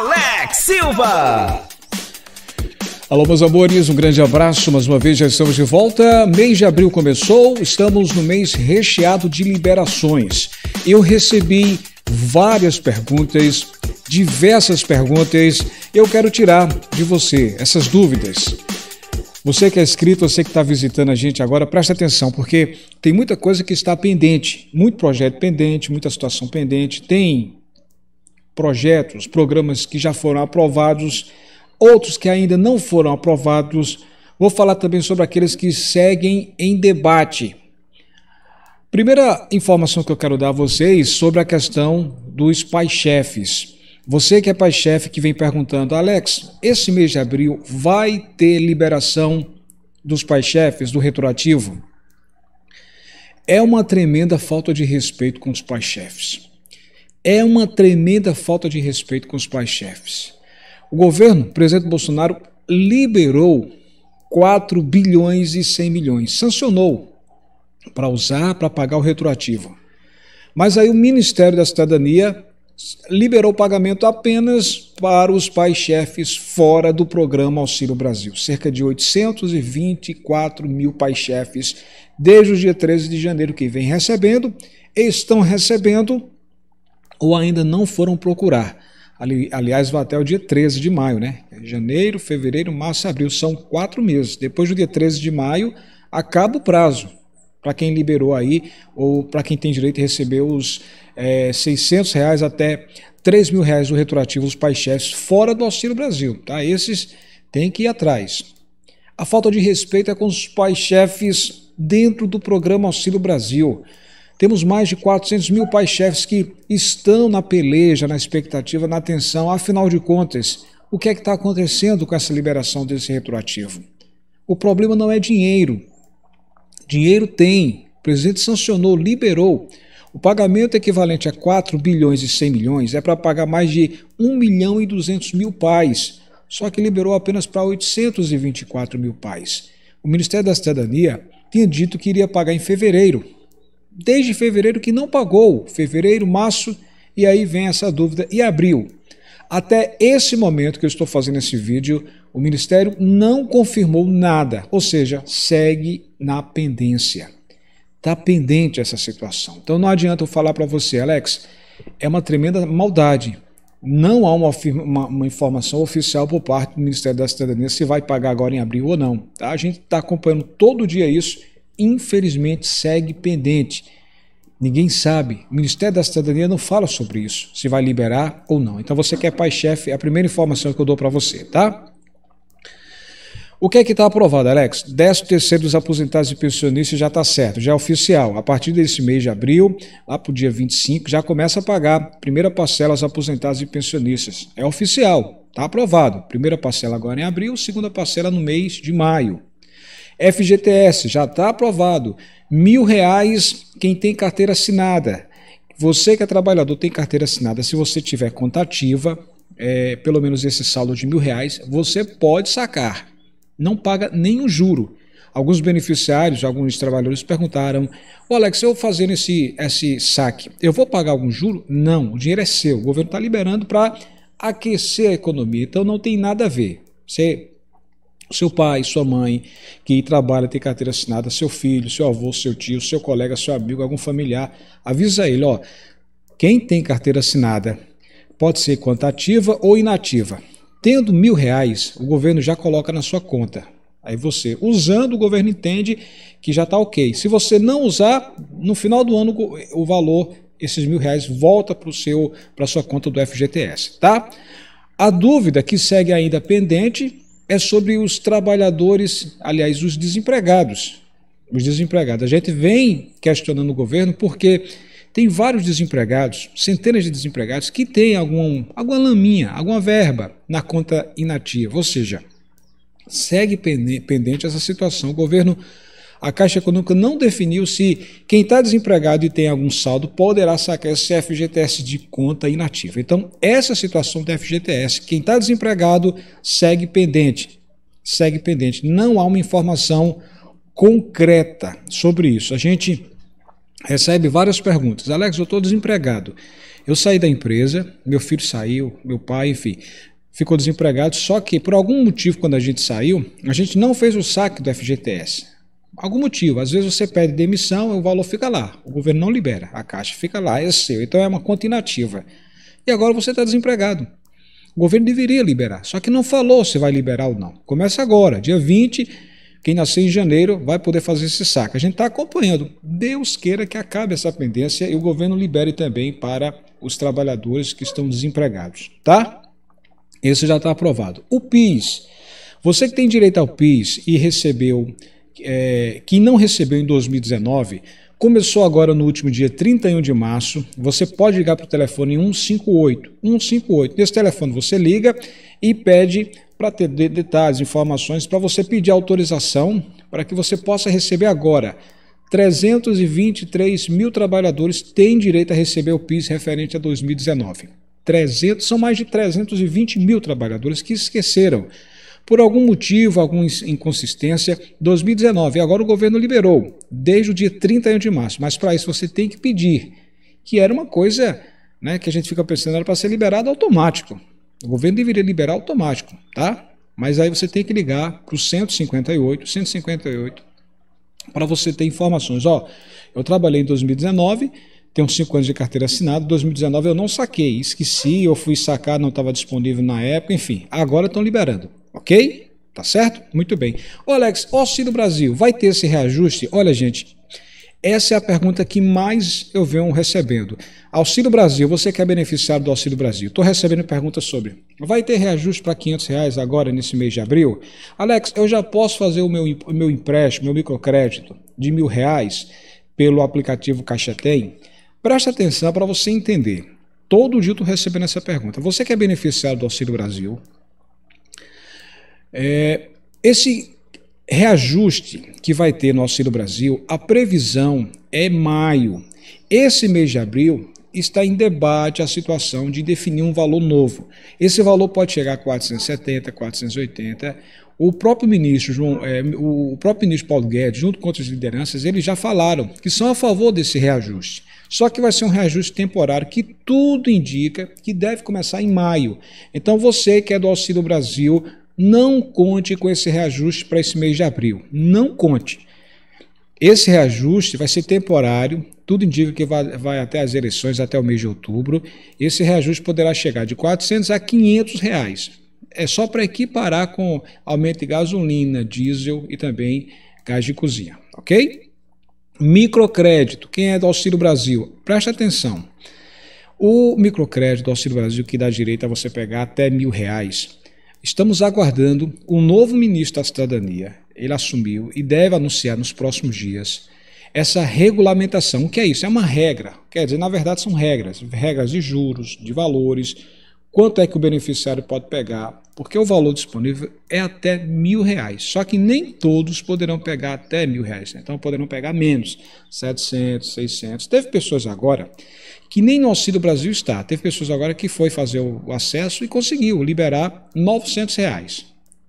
Alex Silva. Alô, meus amores, um grande abraço. Mais uma vez já estamos de volta. Mês de abril começou, estamos no mês recheado de liberações. Eu recebi várias perguntas, diversas perguntas. Eu quero tirar de você essas dúvidas. Você que é inscrito, você que está visitando a gente agora, preste atenção, porque tem muita coisa que está pendente, muito projeto pendente, muita situação pendente, tem projetos, programas que já foram aprovados, outros que ainda não foram aprovados. Vou falar também sobre aqueles que seguem em debate. Primeira informação que eu quero dar a vocês sobre a questão dos pais-chefes. Você que é pai-chefe que vem perguntando, Alex, esse mês de abril vai ter liberação dos pais-chefes do retroativo? É uma tremenda falta de respeito com os pais-chefes é uma tremenda falta de respeito com os pais-chefes. O governo, o presidente Bolsonaro, liberou 4 bilhões e 100 milhões, sancionou para usar para pagar o retroativo. Mas aí o Ministério da Cidadania liberou o pagamento apenas para os pais-chefes fora do programa Auxílio Brasil. Cerca de 824 mil pais-chefes, desde o dia 13 de janeiro que vem recebendo, estão recebendo ou ainda não foram procurar. Ali, aliás, vai até o dia 13 de maio, né? Janeiro, fevereiro, março, abril, são quatro meses. Depois do dia 13 de maio, acaba o prazo para quem liberou aí ou para quem tem direito de receber os é, eh, 600 reais até 3 mil reais do retroativo dos pais chefes fora do Auxílio Brasil, tá? Esses têm que ir atrás. A falta de respeito é com os pais chefes dentro do programa Auxílio Brasil. Temos mais de 400 mil pais-chefes que estão na peleja, na expectativa, na atenção. Afinal de contas, o que é que está acontecendo com essa liberação desse retroativo? O problema não é dinheiro. Dinheiro tem. O presidente sancionou, liberou. O pagamento equivalente a 4 bilhões e 100 milhões é para pagar mais de 1 milhão e 200 mil pais, só que liberou apenas para 824 mil pais. O Ministério da Cidadania tinha dito que iria pagar em fevereiro, desde fevereiro que não pagou, fevereiro, março, e aí vem essa dúvida, e abril. Até esse momento que eu estou fazendo esse vídeo, o Ministério não confirmou nada, ou seja, segue na pendência. Está pendente essa situação. Então não adianta eu falar para você, Alex, é uma tremenda maldade. Não há uma, uma, uma, informação oficial por parte do Ministério da Cidadania se vai pagar agora em abril ou não. Tá? A gente está acompanhando todo dia isso infelizmente segue pendente. Ninguém sabe. O Ministério da Cidadania não fala sobre isso, se vai liberar ou não. Então você quer pai chefe, é a primeira informação que eu dou para você, tá? O que é que está aprovado, Alex? 13 terceiro dos aposentados e pensionistas já está certo, já é oficial. A partir desse mês de abril, lá para o dia 25, já começa a pagar primeira parcela aos aposentados e pensionistas. É oficial, está aprovado. Primeira parcela agora em abril, segunda parcela no mês de maio. FGTS, já está aprovado. Mil reais quem tem carteira assinada. Você que é trabalhador tem carteira assinada, se você tiver contativa, é, pelo menos esse saldo de mil reais, você pode sacar. Não paga nenhum juro. Alguns beneficiários, alguns trabalhadores perguntaram: Ô Alex, eu fazendo esse, esse saque, eu vou pagar algum juro? Não, o dinheiro é seu. O governo está liberando para aquecer a economia. Então não tem nada a ver. Você seu pai, sua mãe, que trabalha, tem carteira assinada, seu filho, seu avô, seu tio, seu colega, seu amigo, algum familiar, avisa ele, ó, quem tem carteira assinada pode ser conta ativa ou inativa. Tendo mil reais, o governo já coloca na sua conta. Aí você, usando, o governo entende que já está ok. Se você não usar, no final do ano o valor, esses mil reais, volta para a sua conta do FGTS, tá? A dúvida que segue ainda pendente é sobre os trabalhadores, aliás, os desempregados. Os desempregados. A gente vem questionando o governo porque tem vários desempregados, centenas de desempregados, que têm algum, alguma laminha, alguma verba na conta inativa. Ou seja, segue pendente essa situação. O governo a Caixa Econômica não definiu se quem está desempregado e tem algum saldo poderá sacar esse FGTS de conta inativa. Então, essa situação do FGTS, quem está desempregado segue pendente. Segue pendente. Não há uma informação concreta sobre isso. A gente recebe várias perguntas. Alex, eu estou desempregado. Eu saí da empresa, meu filho saiu, meu pai, enfim ficou desempregado, só que por algum motivo, quando a gente saiu, a gente não fez o saque do FGTS algum motivo. Às vezes você pede demissão e o valor fica lá. O governo não libera, a caixa fica lá, é seu. Então é uma conta inativa. E agora você está desempregado. O governo deveria liberar, só que não falou se vai liberar ou não. Começa agora, dia 20, quem nasceu em janeiro vai poder fazer esse saque. A gente está acompanhando. Deus queira que acabe essa pendência e o governo libere também para os trabalhadores que estão desempregados, tá? Esse já está aprovado. O PIS. Você que tem direito ao PIS e recebeu é, quem não recebeu em 2019, começou agora no último dia 31 de março. Você pode ligar para o telefone 158. 158. Nesse telefone você liga e pede para ter detalhes, informações, para você pedir autorização para que você possa receber agora. 323 mil trabalhadores têm direito a receber o PIS referente a 2019. 300, são mais de 320 mil trabalhadores que esqueceram por algum motivo, alguma inconsistência, 2019. E agora o governo liberou, desde o dia 31 de março. Mas para isso você tem que pedir, que era uma coisa né, que a gente fica pensando, era para ser liberado automático. O governo deveria liberar automático, tá? Mas aí você tem que ligar para o 158, 158, para você ter informações. Ó, eu trabalhei em 2019, tenho 5 anos de carteira assinada, 2019 eu não saquei, esqueci, eu fui sacar, não estava disponível na época, enfim. Agora estão liberando. Ok? Tá certo? Muito bem. Ô Alex, Auxílio Brasil, vai ter esse reajuste? Olha, gente, essa é a pergunta que mais eu venho recebendo. Auxílio Brasil, você que é beneficiário do Auxílio Brasil, estou recebendo perguntas sobre. Vai ter reajuste para 500 reais agora nesse mês de abril? Alex, eu já posso fazer o meu, o meu empréstimo, meu microcrédito de mil reais pelo aplicativo Caixa Tem? Presta atenção para você entender. Todo dia eu estou recebendo essa pergunta. Você que é beneficiário do Auxílio Brasil, é, esse reajuste que vai ter no Auxílio Brasil, a previsão é maio. Esse mês de abril está em debate a situação de definir um valor novo. Esse valor pode chegar a 470, 480. O próprio ministro João, é, o próprio ministro Paulo Guedes, junto com outras lideranças, eles já falaram que são a favor desse reajuste. Só que vai ser um reajuste temporário que tudo indica que deve começar em maio. Então você que é do Auxílio Brasil não conte com esse reajuste para esse mês de abril. Não conte. Esse reajuste vai ser temporário, tudo indica que vai, vai, até as eleições, até o mês de outubro. Esse reajuste poderá chegar de 400 a 500 reais. É só para equiparar com aumento de gasolina, diesel e também gás de cozinha, ok? Microcrédito, quem é do Auxílio Brasil? Presta atenção. O microcrédito do Auxílio Brasil que dá direito a você pegar até mil reais Estamos aguardando um novo ministro da Cidadania. Ele assumiu e deve anunciar nos próximos dias essa regulamentação. O que é isso? É uma regra. Quer dizer, na verdade, são regras: regras de juros, de valores Quanto é que o beneficiário pode pegar? Porque o valor disponível é até mil reais. Só que nem todos poderão pegar até mil reais. Né? Então poderão pegar menos, 700, 600. Teve pessoas agora que nem no Auxílio Brasil está. Teve pessoas agora que foi fazer o acesso e conseguiu liberar 900 reais.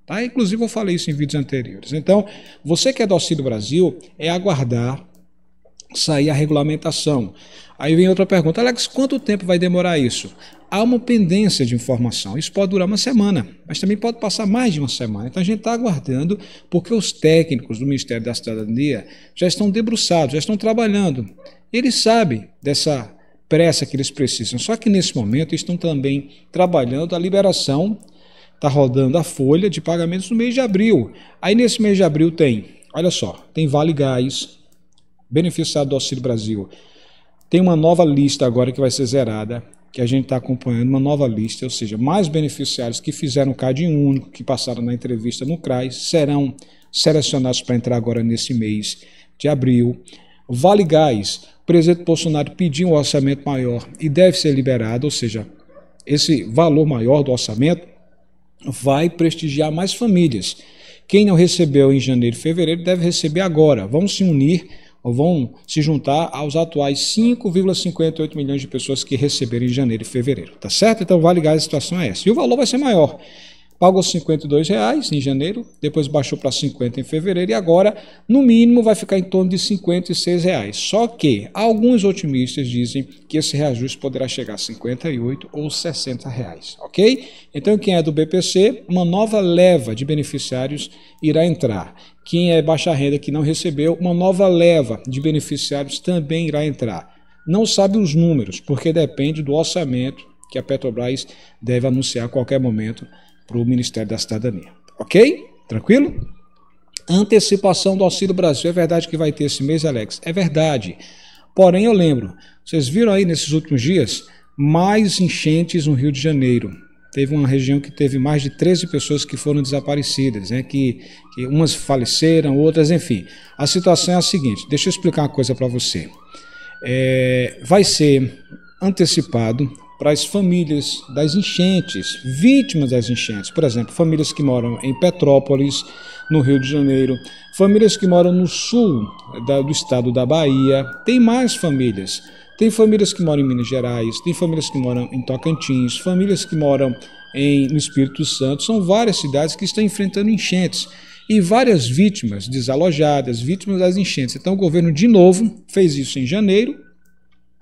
Tá? Inclusive eu falei isso em vídeos anteriores. Então, você que é do Auxílio Brasil, é aguardar sair a regulamentação. Aí vem outra pergunta, Alex, quanto tempo vai demorar isso? Há uma pendência de informação. Isso pode durar uma semana, mas também pode passar mais de uma semana. Então a gente está aguardando, porque os técnicos do Ministério da Cidadania já estão debruçados, já estão trabalhando. Eles sabem dessa pressa que eles precisam. Só que nesse momento estão também trabalhando a liberação, está rodando a folha de pagamentos no mês de abril. Aí nesse mês de abril tem, olha só, tem Vale Gás, beneficiado do Auxílio Brasil. Tem uma nova lista agora que vai ser zerada, que a gente está acompanhando, uma nova lista, ou seja, mais beneficiários que fizeram o CAD único, que passaram na entrevista no CRAS, serão selecionados para entrar agora nesse mês de abril. Vale Gás, o presidente Bolsonaro pediu um orçamento maior e deve ser liberado, ou seja, esse valor maior do orçamento vai prestigiar mais famílias. Quem não recebeu em janeiro e fevereiro deve receber agora. Vamos se unir ou vão se juntar aos atuais 5,58 milhões de pessoas que receberam em janeiro e fevereiro, tá certo? Então Vale ligar a situação é essa. E o valor vai ser maior. Pagou 52 reais em janeiro, depois baixou para 50 em fevereiro e agora, no mínimo, vai ficar em torno de 56 reais. Só que alguns otimistas dizem que esse reajuste poderá chegar a 58 ou 60 reais, ok? Então, quem é do BPC, uma nova leva de beneficiários irá entrar quem é baixa renda que não recebeu, uma nova leva de beneficiários também irá entrar. Não sabe os números, porque depende do orçamento que a Petrobras deve anunciar a qualquer momento para o Ministério da Cidadania. Ok? Tranquilo? Antecipação do Auxílio Brasil. É verdade que vai ter esse mês, Alex? É verdade. Porém, eu lembro, vocês viram aí nesses últimos dias mais enchentes no Rio de Janeiro teve uma região que teve mais de 13 pessoas que foram desaparecidas, né? que, que umas faleceram, outras, enfim. A situação é a seguinte: deixa eu explicar uma coisa para você. É, vai ser antecipado para as famílias das enchentes, vítimas das enchentes, por exemplo, famílias que moram em Petrópolis, no Rio de Janeiro, famílias que moram no sul eh, da, do estado da Bahia, tem mais famílias tem famílias que moram em Minas Gerais, tem famílias que moram em Tocantins, famílias que moram em, no Espírito Santo. São várias cidades que estão enfrentando enchentes e várias vítimas desalojadas, vítimas das enchentes. Então o governo, de novo, fez isso em janeiro,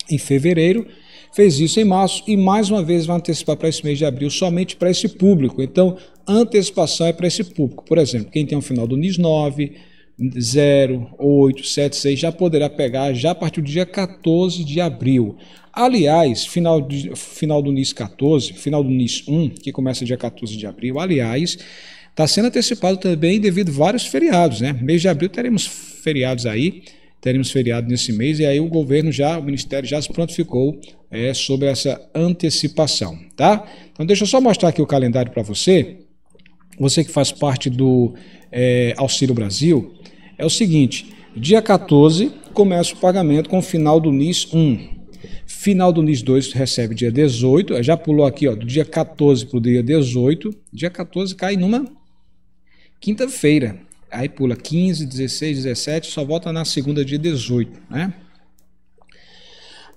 em fevereiro, fez isso em março e mais uma vez vai antecipar para esse mês de abril somente para esse público. Então, antecipação é para esse público. Por exemplo, quem tem o um final do NIS 9, 0876 já poderá pegar já a partir do dia 14 de abril. Aliás, final, de, final do NIS 14, final do NIS 1, que começa dia 14 de abril, aliás, está sendo antecipado também devido a vários feriados, né? Mês de abril teremos feriados aí, teremos feriado nesse mês, e aí o governo já, o Ministério já se prontificou é, sobre essa antecipação, tá? Então deixa eu só mostrar aqui o calendário para você. Você que faz parte do é, Auxílio Brasil, é o seguinte: dia 14 começa o pagamento com o final do NIS 1. Final do NIS 2 recebe dia 18, já pulou aqui ó, do dia 14 para o dia 18. Dia 14 cai numa quinta-feira. Aí pula 15, 16, 17, só volta na segunda, dia 18, né?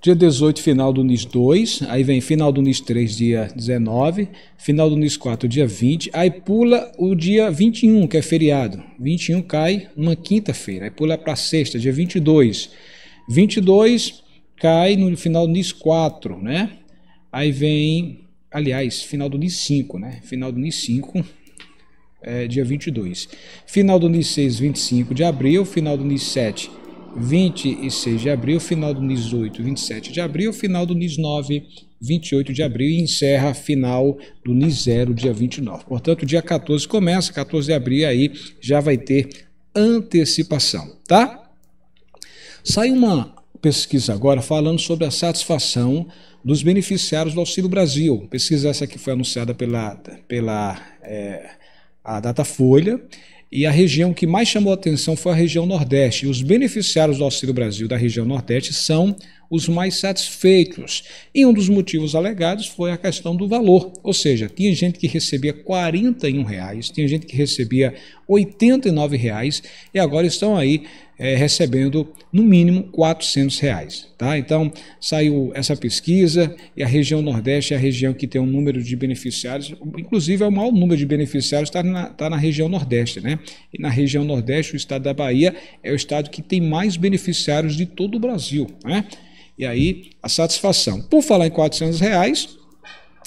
Dia 18, final do NIS 2, aí vem final do NIS 3, dia 19, final do NIS 4, dia 20, aí pula o dia 21, que é feriado. 21 cai numa quinta-feira, aí pula para sexta, dia 22. 22 cai no final do NIS 4, né? Aí vem, aliás, final do NIS 5, né? Final do NIS 5, é, dia 22. Final do NIS 6, 25 de abril. Final do NIS 7, 26 de abril, final do NIS 8, 27 de abril, final do NIS 9, 28 de abril e encerra a final do NIS 0, dia 29. Portanto, dia 14 começa, 14 de abril aí já vai ter antecipação, tá? Saiu uma pesquisa agora falando sobre a satisfação dos beneficiários do Auxílio Brasil. Pesquisa essa que foi anunciada pela, pela é, a Datafolha. Folha e a região que mais chamou atenção foi a região Nordeste. E os beneficiários do Auxílio Brasil da região Nordeste são os mais satisfeitos. E um dos motivos alegados foi a questão do valor. Ou seja, tinha gente que recebia R$ 41, reais, tinha gente que recebia R$ 89 reais, e agora estão aí é, recebendo no mínimo 400 reais. Tá? Então saiu essa pesquisa e a região Nordeste é a região que tem um número de beneficiários, inclusive é o maior número de beneficiários está na, tá na região Nordeste. Né? E na região Nordeste, o estado da Bahia é o estado que tem mais beneficiários de todo o Brasil. Né? E aí a satisfação. Por falar em R$ reais,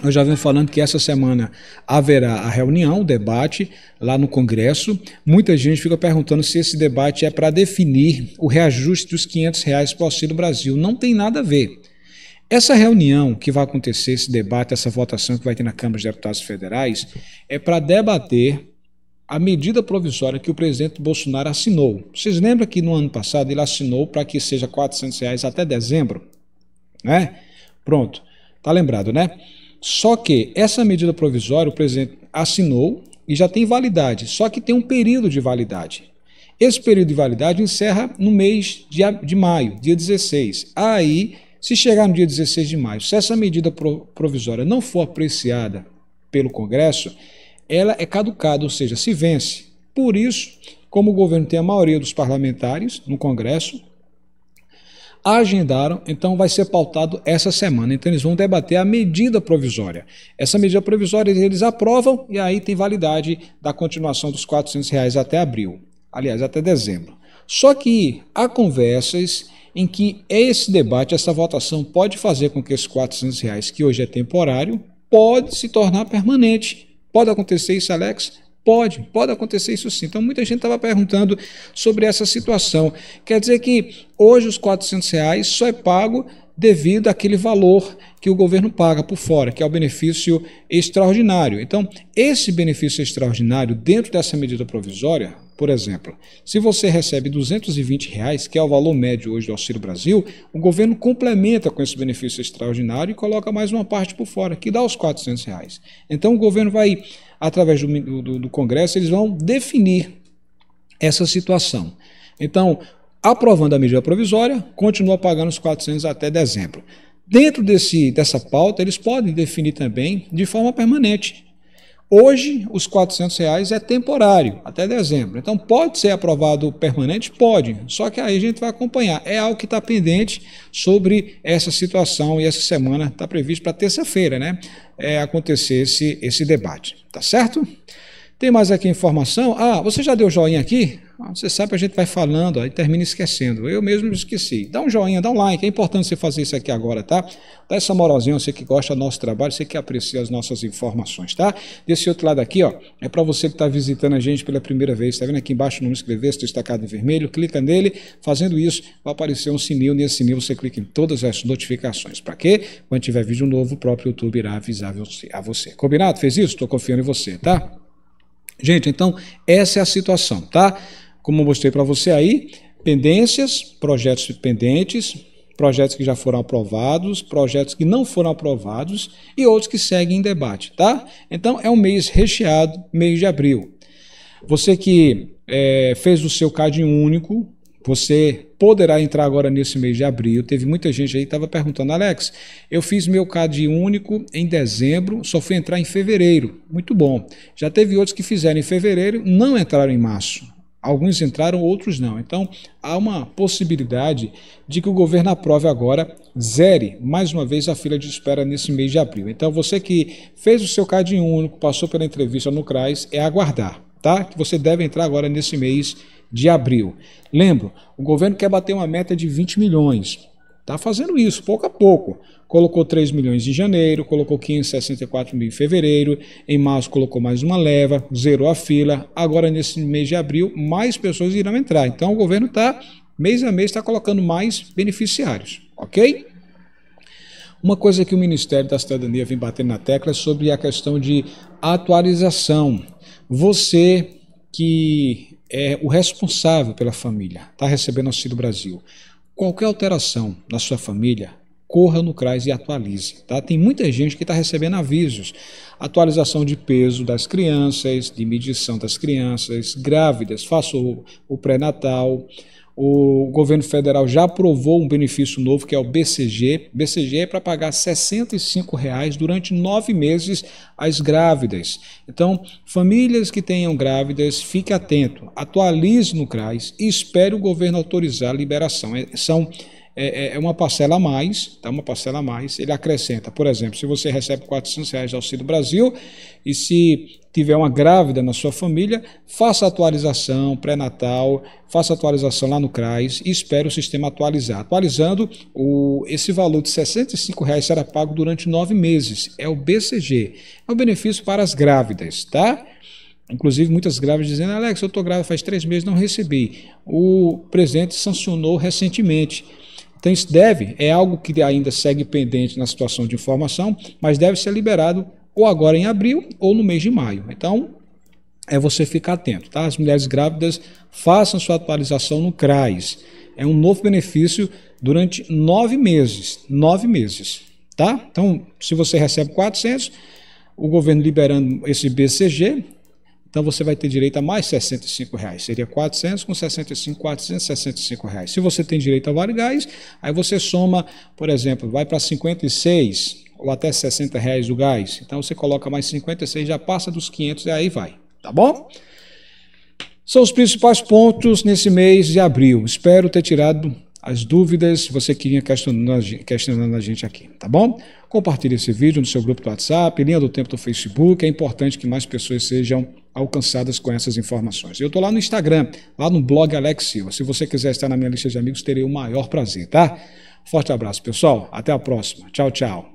nós já vimos falando que essa semana haverá a reunião, o debate lá no Congresso. Muita gente fica perguntando se esse debate é para definir o reajuste dos 500 reais para o auxílio Brasil. Não tem nada a ver. Essa reunião que vai acontecer, esse debate, essa votação que vai ter na Câmara dos Deputados Federais, é para debater a medida provisória que o presidente Bolsonaro assinou. Vocês lembram que no ano passado ele assinou para que seja 400 reais até dezembro? Né? Pronto, tá lembrado, né? Só que essa medida provisória o presidente assinou e já tem validade, só que tem um período de validade. Esse período de validade encerra no mês de, de maio, dia 16. Aí, se chegar no dia 16 de maio, se essa medida provisória não for apreciada pelo Congresso, ela é caducada, ou seja, se vence. Por isso, como o governo tem a maioria dos parlamentares no Congresso, agendaram, então vai ser pautado essa semana. Então eles vão debater a medida provisória. Essa medida provisória eles aprovam e aí tem validade da continuação dos R$ reais até abril, aliás, até dezembro. Só que há conversas em que esse debate, essa votação pode fazer com que esses R$ reais, que hoje é temporário, pode se tornar permanente. Pode acontecer isso, Alex? Pode, pode acontecer isso sim. Então, muita gente estava perguntando sobre essa situação. Quer dizer que hoje os 400 reais só é pago devido àquele valor que o governo paga por fora, que é o benefício extraordinário. Então, esse benefício extraordinário, dentro dessa medida provisória, por exemplo, se você recebe R$ 220, reais, que é o valor médio hoje do Auxílio Brasil, o governo complementa com esse benefício extraordinário e coloca mais uma parte por fora, que dá os R$ 400. Reais. Então o governo vai, através do, do, do Congresso, eles vão definir essa situação. Então, aprovando a medida provisória, continua pagando os 400 até dezembro. Dentro desse, dessa pauta, eles podem definir também de forma permanente Hoje, os 400 reais é temporário, até dezembro. Então, pode ser aprovado permanente? Pode, só que aí a gente vai acompanhar. É algo que está pendente sobre essa situação e essa semana está previsto para terça-feira, né? É, acontecer esse, esse debate, tá certo? Tem mais aqui informação? Ah, você já deu joinha aqui? Ah, você sabe, a gente vai falando ó, e termina esquecendo. Eu mesmo esqueci. Dá um joinha, dá um like. É importante você fazer isso aqui agora, tá? Dá essa moralzinha, você que gosta do nosso trabalho, você que aprecia as nossas informações, tá? Desse outro lado aqui, ó, é para você que está visitando a gente pela primeira vez. Está vendo aqui embaixo o nome inscrever-se, destacado em vermelho. Clica nele. Fazendo isso, vai aparecer um sininho. Nesse sininho você clica em todas as notificações. Para quê? Quando tiver vídeo novo, o próprio YouTube irá avisar a você. Combinado? Fez isso? Estou confiando em você, tá? Gente, então essa é a situação, tá? Como mostrei para você aí, pendências, projetos pendentes, projetos que já foram aprovados, projetos que não foram aprovados e outros que seguem em debate, tá? Então é um mês recheado, mês de abril. Você que é, fez o seu CAD único, você poderá entrar agora nesse mês de abril. Teve muita gente aí que estava perguntando, Alex, eu fiz meu CAD único em dezembro, só fui entrar em fevereiro. Muito bom. Já teve outros que fizeram em fevereiro, não entraram em março. Alguns entraram, outros não. Então, há uma possibilidade de que o governo aprove agora, zere mais uma vez a fila de espera nesse mês de abril. Então, você que fez o seu CAD único, passou pela entrevista no CRAS, é aguardar, tá? Que você deve entrar agora nesse mês de abril. Lembro, o governo quer bater uma meta de 20 milhões. Está fazendo isso, pouco a pouco. Colocou 3 milhões em janeiro, colocou 564 mil em fevereiro, em março colocou mais uma leva, zerou a fila. Agora, nesse mês de abril, mais pessoas irão entrar. Então, o governo está, mês a mês, está colocando mais beneficiários, ok? Uma coisa que o Ministério da Cidadania vem batendo na tecla é sobre a questão de atualização. Você que é o responsável pela família, está recebendo auxílio Brasil. Qualquer alteração na sua família, corra no CRAS e atualize. Tá? Tem muita gente que está recebendo avisos. Atualização de peso das crianças, de medição das crianças, grávidas, faça o, o pré-natal. O governo federal já aprovou um benefício novo que é o BCG. BCG é para pagar R$ 65 reais durante nove meses às grávidas. Então, famílias que tenham grávidas, fique atento, atualize no CRAS e espere o governo autorizar a liberação. É, são é, é, é uma parcela a mais, tá? uma parcela a mais, ele acrescenta, por exemplo, se você recebe 400 reais de auxílio Brasil e se tiver uma grávida na sua família, faça atualização pré-natal, faça atualização lá no CRAS e espere o sistema atualizar. Atualizando, o, esse valor de R$ 65,00 será pago durante nove meses, é o BCG, é um benefício para as grávidas, tá? Inclusive, muitas grávidas dizendo, Alex, eu estou grávida faz três meses, não recebi. O presidente sancionou recentemente então isso deve, é algo que ainda segue pendente na situação de informação, mas deve ser liberado ou agora em abril ou no mês de maio. Então é você ficar atento, tá? As mulheres grávidas façam sua atualização no CRAS. É um novo benefício durante nove meses, nove meses, tá? Então se você recebe 400 o governo liberando esse BCG, então você vai ter direito a mais 65 reais. Seria 400 com 65, 465 reais. Se você tem direito a vale gás, aí você soma, por exemplo, vai para 56 ou até 60 reais o gás. Então você coloca mais 56, já passa dos 500 e aí vai. Tá bom? São os principais pontos nesse mês de abril. Espero ter tirado as dúvidas, você que vinha questionando, a gente aqui, tá bom? Compartilhe esse vídeo no seu grupo do WhatsApp, linha do tempo do Facebook, é importante que mais pessoas sejam alcançadas com essas informações. Eu estou lá no Instagram, lá no blog Alex Silva. Se você quiser estar na minha lista de amigos, terei o maior prazer, tá? Forte abraço, pessoal. Até a próxima. Tchau, tchau.